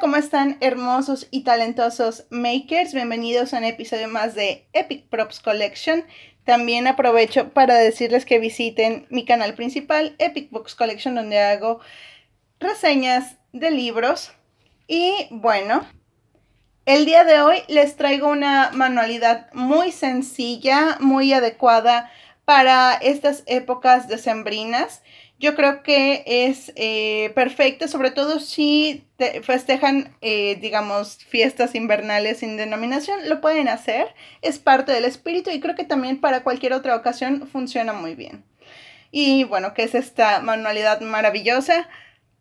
¿cómo están hermosos y talentosos makers? Bienvenidos a un episodio más de Epic Props Collection. También aprovecho para decirles que visiten mi canal principal, Epic Books Collection, donde hago reseñas de libros. Y bueno, el día de hoy les traigo una manualidad muy sencilla, muy adecuada para estas épocas decembrinas yo creo que es eh, perfecto, sobre todo si festejan, eh, digamos, fiestas invernales sin denominación, lo pueden hacer, es parte del espíritu y creo que también para cualquier otra ocasión funciona muy bien. Y bueno, ¿qué es esta manualidad maravillosa?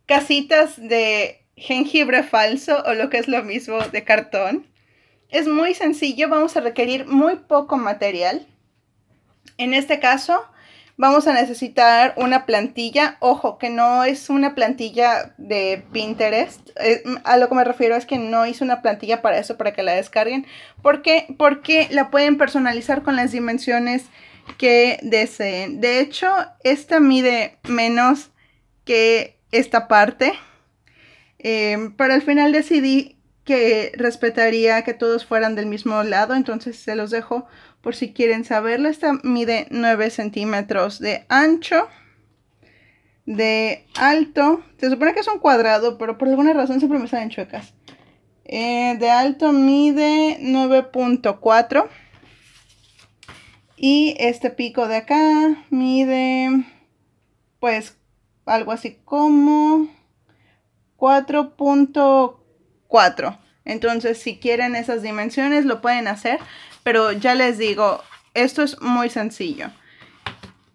Casitas de jengibre falso o lo que es lo mismo de cartón. Es muy sencillo, vamos a requerir muy poco material. En este caso, vamos a necesitar una plantilla. Ojo, que no es una plantilla de Pinterest. Eh, a lo que me refiero es que no hice una plantilla para eso, para que la descarguen. ¿Por Porque la pueden personalizar con las dimensiones que deseen. De hecho, esta mide menos que esta parte. Eh, pero al final decidí que respetaría que todos fueran del mismo lado, entonces se los dejo por si quieren saberlo. Esta mide 9 centímetros de ancho, de alto, se supone que es un cuadrado, pero por alguna razón siempre me salen chuecas. Eh, de alto mide 9.4 y este pico de acá mide pues algo así como 4.4 4. Entonces, si quieren esas dimensiones, lo pueden hacer, pero ya les digo, esto es muy sencillo.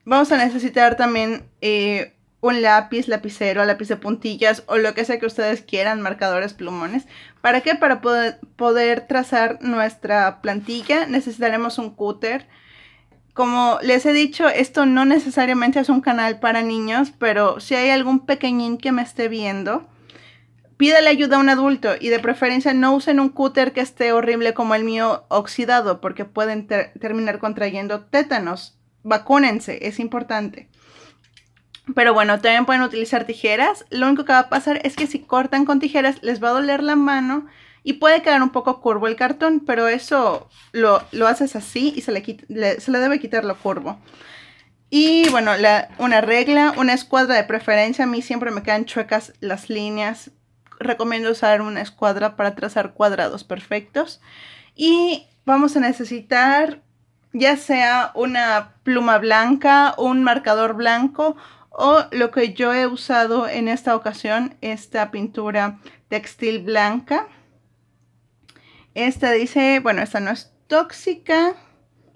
Vamos a necesitar también eh, un lápiz, lapicero, lápiz de puntillas o lo que sea que ustedes quieran, marcadores, plumones. ¿Para qué? Para poder, poder trazar nuestra plantilla necesitaremos un cúter. Como les he dicho, esto no necesariamente es un canal para niños, pero si hay algún pequeñín que me esté viendo, Pídale ayuda a un adulto y de preferencia no usen un cúter que esté horrible como el mío oxidado porque pueden terminar contrayendo tétanos. Vacúnense, es importante. Pero bueno, también pueden utilizar tijeras. Lo único que va a pasar es que si cortan con tijeras les va a doler la mano y puede quedar un poco curvo el cartón, pero eso lo, haces así y se le, se le debe quitar lo curvo. Y bueno, una regla, una escuadra de preferencia. A mí siempre me quedan chuecas las líneas recomiendo usar una escuadra para trazar cuadrados perfectos. Y vamos a necesitar ya sea una pluma blanca, un marcador blanco o lo que yo he usado en esta ocasión, esta pintura textil blanca. Esta dice, bueno, esta no es tóxica,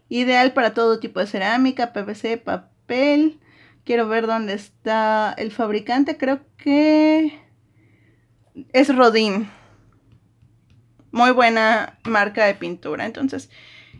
ideal para todo tipo de cerámica, PVC, papel. Quiero ver dónde está el fabricante, creo que es Rodin. Muy buena marca de pintura. Entonces,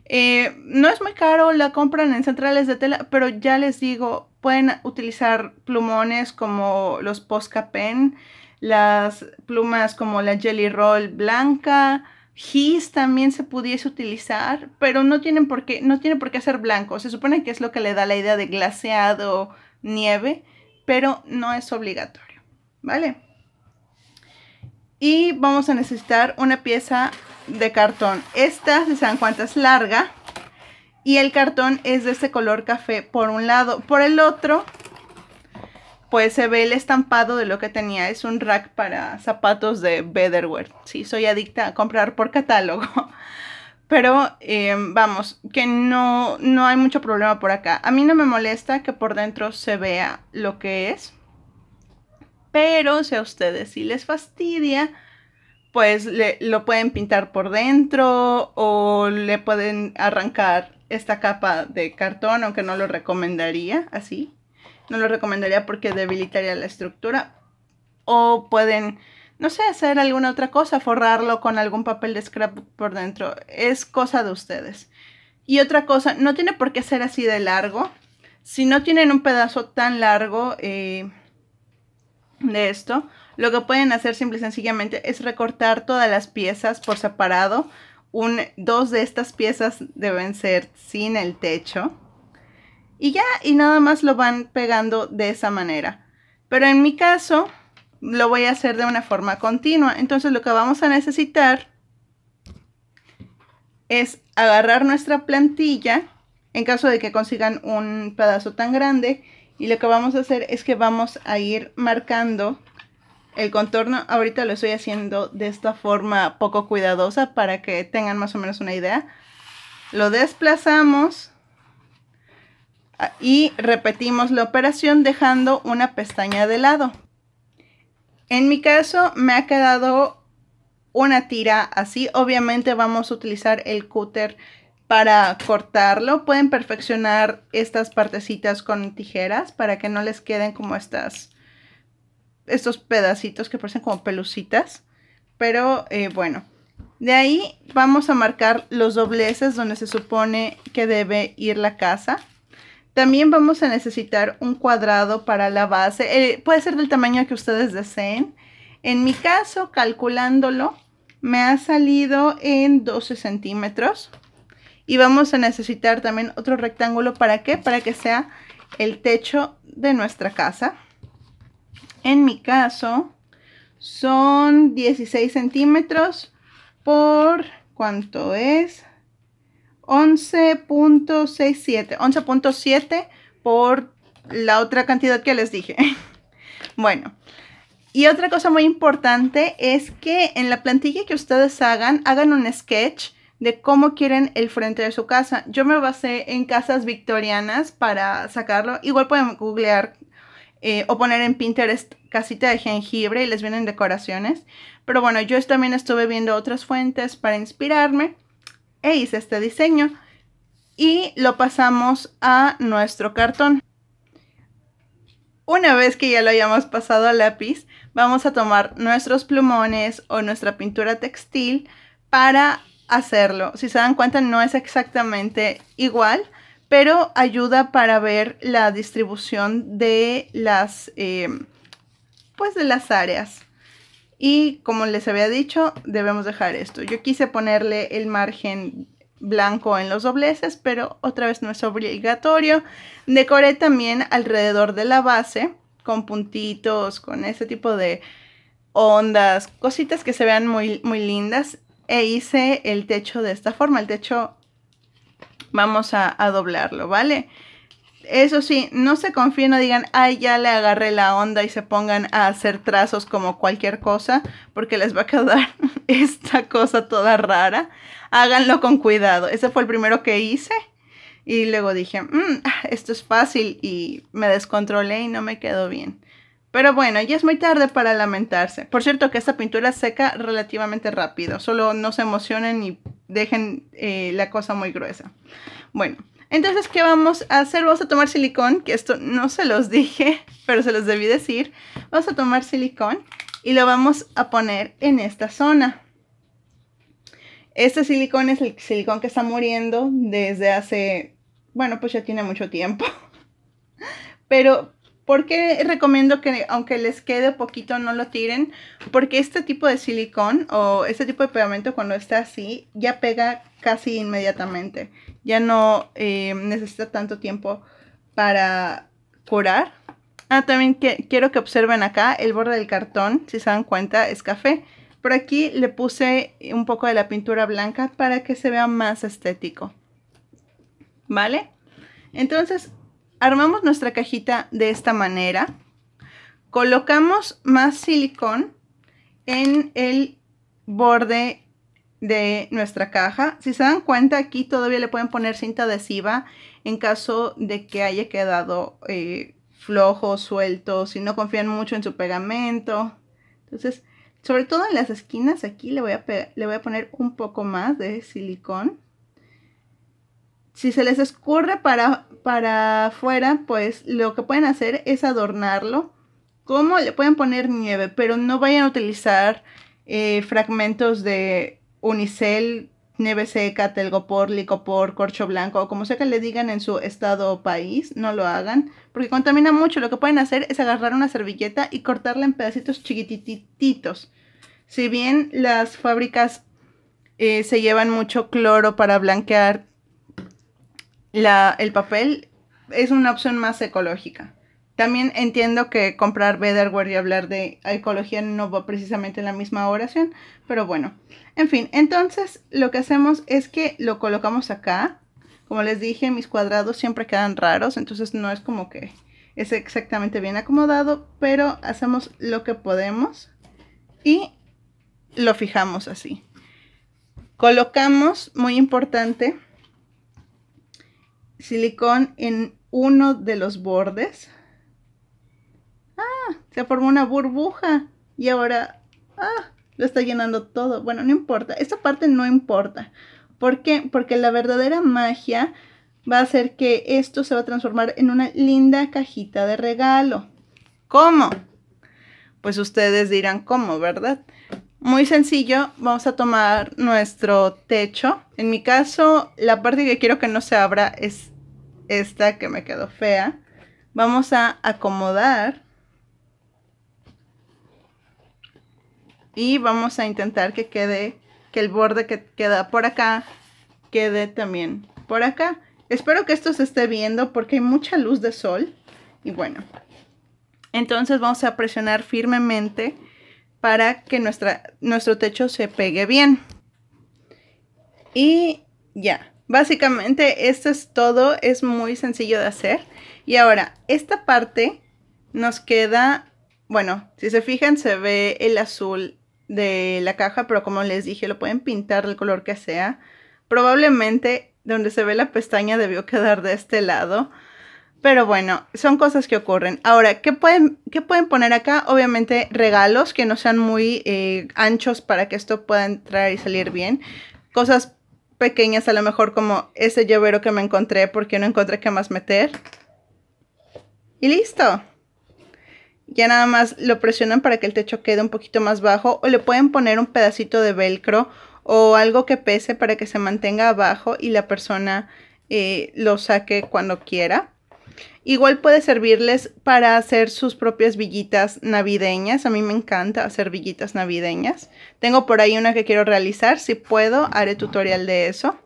eh, no es muy caro, la compran en centrales de tela, pero ya les digo, pueden utilizar plumones como los Posca Pen, las plumas como la Jelly Roll blanca, Gis también se pudiese utilizar, pero no tienen por qué, no tiene por qué ser blanco. Se supone que es lo que le da la idea de glaseado, nieve, pero no es obligatorio, ¿vale? Y vamos a necesitar una pieza de cartón. Esta se dan cuenta, es larga y el cartón es de este color café por un lado. Por el otro, pues se ve el estampado de lo que tenía. Es un rack para zapatos de Betterwear. Sí, soy adicta a comprar por catálogo. Pero em, vamos, que no, no hay mucho problema por acá. A mí no me molesta que por dentro se vea lo que es pero si a ustedes sí les fastidia, pues le, lo pueden pintar por dentro o le pueden arrancar esta capa de cartón, aunque no lo recomendaría así. No lo recomendaría porque debilitaría la estructura. O pueden, no sé, hacer alguna otra cosa, forrarlo con algún papel de scrap por dentro. Es cosa de ustedes. Y otra cosa, no tiene por qué ser así de largo. Si no tienen un pedazo tan largo, eh, de esto, lo que pueden hacer simple y sencillamente es recortar todas las piezas por separado. Un, dos de estas piezas deben ser sin el techo. Y ya, y nada más lo van pegando de esa manera. Pero en mi caso, lo voy a hacer de una forma continua. Entonces lo que vamos a necesitar es agarrar nuestra plantilla, en caso de que consigan un pedazo tan grande, y lo que vamos a hacer es que vamos a ir marcando el contorno. Ahorita lo estoy haciendo de esta forma poco cuidadosa para que tengan más o menos una idea. Lo desplazamos ah, y repetimos la operación dejando una pestaña de lado. En mi caso me ha quedado una tira así. Obviamente vamos a utilizar el cúter para cortarlo pueden perfeccionar estas partecitas con tijeras para que no les queden como estas estos pedacitos que parecen como pelucitas pero eh, bueno de ahí vamos a marcar los dobleces donde se supone que debe ir la casa también vamos a necesitar un cuadrado para la base eh, puede ser del tamaño que ustedes deseen en mi caso calculándolo me ha salido en 12 centímetros y vamos a necesitar también otro rectángulo. ¿Para qué? Para que sea el techo de nuestra casa. En mi caso son 16 centímetros por... ¿Cuánto es? 11.67. 11.7 por la otra cantidad que les dije. bueno. Y otra cosa muy importante es que en la plantilla que ustedes hagan, hagan un sketch de cómo quieren el frente de su casa. Yo me basé en casas victorianas para sacarlo. Igual pueden googlear eh, o poner en Pinterest casita de jengibre y les vienen decoraciones. Pero bueno, yo también estuve viendo otras fuentes para inspirarme e hice este diseño y lo pasamos a nuestro cartón. Una vez que ya lo hayamos pasado al lápiz, vamos a tomar nuestros plumones o nuestra pintura textil para hacerlo. Si se dan cuenta, no es exactamente igual, pero ayuda para ver la distribución de las, eh, pues de las áreas. Y como les había dicho, debemos dejar esto. Yo quise ponerle el margen blanco en los dobleces, pero otra vez no es obligatorio. Decoré también alrededor de la base con puntitos, con ese tipo de ondas, cositas que se vean muy, muy lindas e hice el techo de esta forma. El techo vamos a, doblarlo, ¿vale? Eso sí, no se confíen, no digan, ay, ya le agarré la onda y se pongan a hacer trazos como cualquier cosa, porque les va a quedar esta cosa toda rara. Háganlo con cuidado. Ese fue el primero que hice. Y luego dije, mm, esto es fácil y me descontrolé y no me quedó bien. Pero bueno, ya es muy tarde para lamentarse. Por cierto que esta pintura seca relativamente rápido. Solo no se emocionen y dejen eh, la cosa muy gruesa. Bueno, entonces, ¿qué vamos a hacer? Vamos a tomar silicón, que esto no se los dije, pero se los debí decir. Vamos a tomar silicón y lo vamos a poner en esta zona. Este silicón es el silicón que está muriendo desde hace, bueno, pues ya tiene mucho tiempo. Pero porque recomiendo que aunque les quede poquito no lo tiren? Porque este tipo de silicón o este tipo de pegamento cuando está así ya pega casi inmediatamente. Ya no eh, necesita tanto tiempo para curar. Ah, también que, quiero que observen acá el borde del cartón, si se dan cuenta, es café. Por aquí le puse un poco de la pintura blanca para que se vea más estético. ¿Vale? Entonces, armamos nuestra cajita de esta manera. Colocamos más silicón en el borde de nuestra caja. Si se dan cuenta, aquí todavía le pueden poner cinta adhesiva en caso de que haya quedado eh, flojo, suelto, si no confían mucho en su pegamento. Entonces, sobre todo en las esquinas, aquí le voy a, le voy a poner un poco más de silicón si se les escurre para, para afuera, pues lo que pueden hacer es adornarlo. ¿Cómo? Le pueden poner nieve, pero no vayan a utilizar eh, fragmentos de unicel, nieve seca, telgopor, licopor, corcho blanco, o como sea que le digan en su estado o país, no lo hagan, porque contamina mucho. Lo que pueden hacer es agarrar una servilleta y cortarla en pedacitos chiquitititos. Si bien las fábricas eh, se llevan mucho cloro para blanquear el papel es una opción más ecológica. También entiendo que comprar Betterware y hablar de ecología no va precisamente en la misma oración, pero bueno. En fin, entonces lo que hacemos es que lo colocamos acá. Como les dije, mis cuadrados siempre quedan raros, entonces no es como que es exactamente bien acomodado, pero hacemos lo que podemos y lo fijamos así. Colocamos, muy importante, silicón en uno de los bordes. Ah, se formó una burbuja y ahora ah, lo está llenando todo. Bueno, no importa, esta parte no importa. ¿Por qué? Porque la verdadera magia va a hacer que esto se va a transformar en una linda cajita de regalo. ¿Cómo? Pues ustedes dirán cómo, ¿verdad? Muy sencillo, vamos a tomar nuestro techo. En mi caso, la parte que quiero que no se abra es esta que me quedó fea. Vamos a acomodar. Y vamos a intentar que quede, que el borde que queda por acá, quede también por acá. Espero que esto se esté viendo porque hay mucha luz de sol. Y bueno, entonces vamos a presionar firmemente para que nuestro techo se pegue bien. Y ya, básicamente esto es todo, es muy sencillo de hacer. Y ahora, esta parte nos queda, bueno, si se fijan se ve el azul de la caja, pero como les dije, lo pueden pintar del color que sea. Probablemente donde se ve la pestaña debió quedar de este lado, pero bueno, son cosas que ocurren. Ahora, ¿qué pueden, pueden poner acá? Obviamente regalos que no sean muy eh, anchos para que esto pueda entrar y salir bien. Cosas pequeñas, a lo mejor como ese llavero que me encontré porque no encontré qué más meter. Y listo. Ya nada más lo presionan para que el techo quede un poquito más bajo o le pueden poner un pedacito de velcro o algo que pese para que se mantenga abajo y la persona eh, lo saque cuando quiera. Igual puede servirles para hacer sus propias villitas navideñas. A mí me encanta hacer villitas navideñas. Tengo por ahí una que quiero realizar. Si puedo, haré tutorial de eso.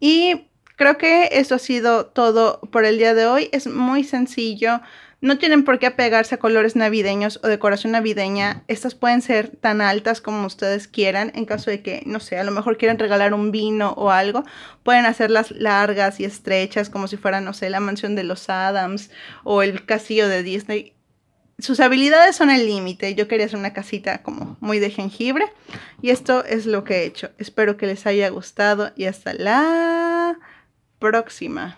Y creo que eso ha sido todo por el día de hoy. Es muy sencillo no tienen por qué apegarse a colores navideños o decoración navideña. Estas pueden ser tan altas como ustedes quieran. En caso de que, no sé, a lo mejor quieran regalar un vino o algo, pueden hacerlas largas y estrechas como si fuera, no sé, la mansión de los Adams o el castillo de Disney. Sus habilidades son el límite. Yo quería hacer una casita como muy de jengibre. Y esto es lo que he hecho. Espero que les haya gustado y hasta la próxima.